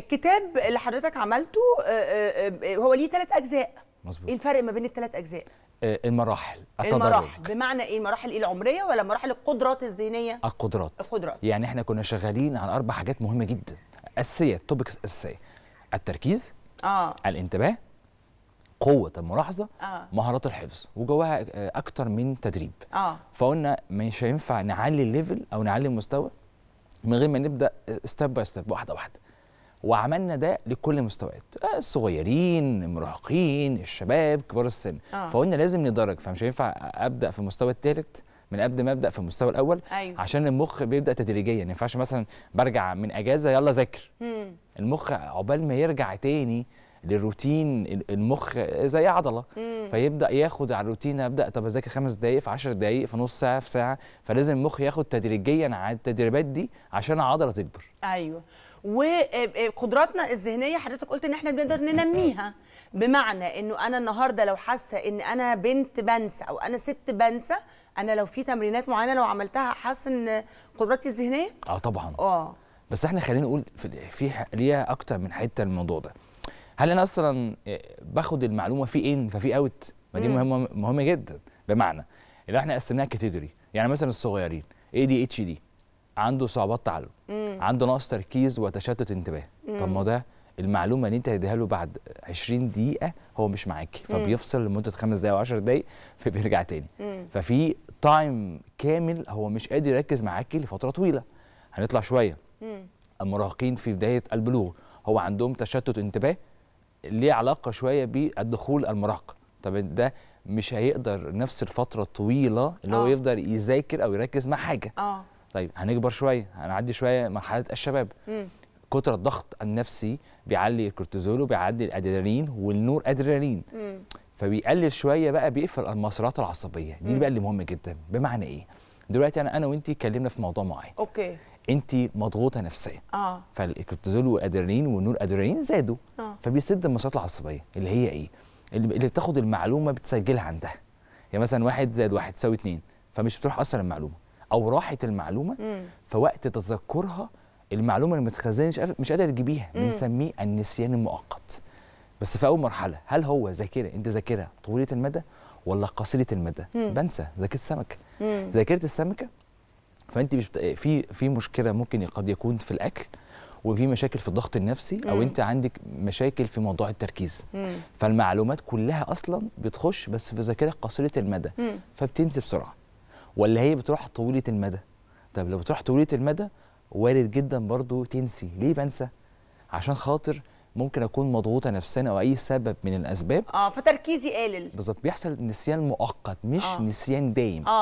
الكتاب اللي حضرتك عملته آه، آه، آه، هو ليه ثلاث اجزاء مظبوط ايه الفرق ما بين الثلاث اجزاء المراحل التدرج المراحل بمعنى ايه المراحل ايه العمريه ولا مراحل القدرات الذهنيه القدرات القدرات يعني احنا كنا شغالين على اربع حاجات مهمه جدا اساسيه توبكس اساسيه التركيز اه الانتباه قوة الملاحظة آه. مهارات الحفظ وجواها أكتر من تدريب آه. فقلنا مش هينفع نعلي الليفل أو نعلي المستوى من غير ما نبدأ ستيب باي ستيب واحدة واحدة وعملنا ده لكل المستويات الصغيرين المراهقين الشباب كبار السن آه. فقلنا لازم ندرج فمش هينفع ابدا في المستوى الثالث من قبل ما ابدا في المستوى الاول أيوة. عشان المخ بيبدا تدريجيا ما ينفعش مثلا برجع من اجازه يلا ذاكر المخ عقبال ما يرجع تاني للروتين المخ زي عضله مم. فيبدا ياخد على الروتين ابدا طب اذاكر خمس دقائق في 10 دقائق في نص ساعه في ساعه فلازم المخ ياخد تدريجيا على التدريبات دي عشان العضله تكبر ايوه وقدراتنا الذهنيه حضرتك قلت ان احنا بنقدر ننميها بمعنى انه انا النهارده لو حاسه ان انا بنت بنسى او انا ست بنسى انا لو في تمرينات معينه لو عملتها احسن قدراتي الذهنيه اه طبعا اه بس احنا خلينا نقول في ليها اكتر من حته الموضوع ده هل انا اصلا آه، باخد المعلومه في ان إيه؟ ففي اوت ما دي مهمه مهمه جدا بمعنى اللي احنا قسمناها كاتيجوري يعني مثلا الصغيرين اي دي اتش دي عنده صعوبات تعلم عنده نقص تركيز وتشتت انتباه طب ما ده المعلومه اللي انت هتديها له بعد 20 دقيقه هو مش معاكي فبيفصل لمده خمس دقايق او و10 دقائق فبيرجع تاني مم. ففي تايم كامل هو مش قادر يركز معاكي لفتره طويله هنطلع شويه مم. المراهقين في بدايه البلوغ هو عندهم تشتت انتباه ليه علاقه شويه بالدخول المراهقه طب ده مش هيقدر نفس الفتره الطويله اللي أوه. هو آه. يفضل يذاكر او يركز مع حاجه أوه. طيب هنكبر شويه هنعدي شويه مرحله الشباب كتر الضغط النفسي بيعلي الكورتيزول وبيعلي الادرينالين والنور ادرينالين فبيقلل شويه بقى بيقفل المسارات العصبيه دي بقى اللي مهم جدا بمعنى ايه دلوقتي انا انا وانت اتكلمنا في موضوع معين اوكي انت مضغوطه نفسيا اه فالكورتيزول والادرينالين والنور ادرينالين زادوا آه. فبيسد المسارات العصبيه اللي هي ايه اللي بتاخد المعلومه بتسجلها عندها يعني مثلا واحد زائد واحد تساوي اثنين فمش بتروح اصلا المعلومه او راحت المعلومه مم. فوقت تذكرها المعلومه اللي متخزنه مش قادر تجيبيها بنسميه النسيان المؤقت بس في اول مرحله هل هو ذاكره انت ذاكره طويله المدى ولا قصيره المدى مم. بنسى ذاكره سمكه ذاكره السمكه فانت مش في في مشكله ممكن قد يكون في الاكل وفي مشاكل في الضغط النفسي او مم. انت عندك مشاكل في موضوع التركيز مم. فالمعلومات كلها اصلا بتخش بس في ذاكره قصيره المدى مم. فبتنسي بسرعه ولا هي بتروح طويله المدى طب لو بتروح طويله المدى وارد جدا برضو تنسي ليه بنسى عشان خاطر ممكن اكون مضغوطه نفسيا او اي سبب من الاسباب اه فتركيزي قلل بالظبط بيحصل نسيان مؤقت مش آه. نسيان دايم آه.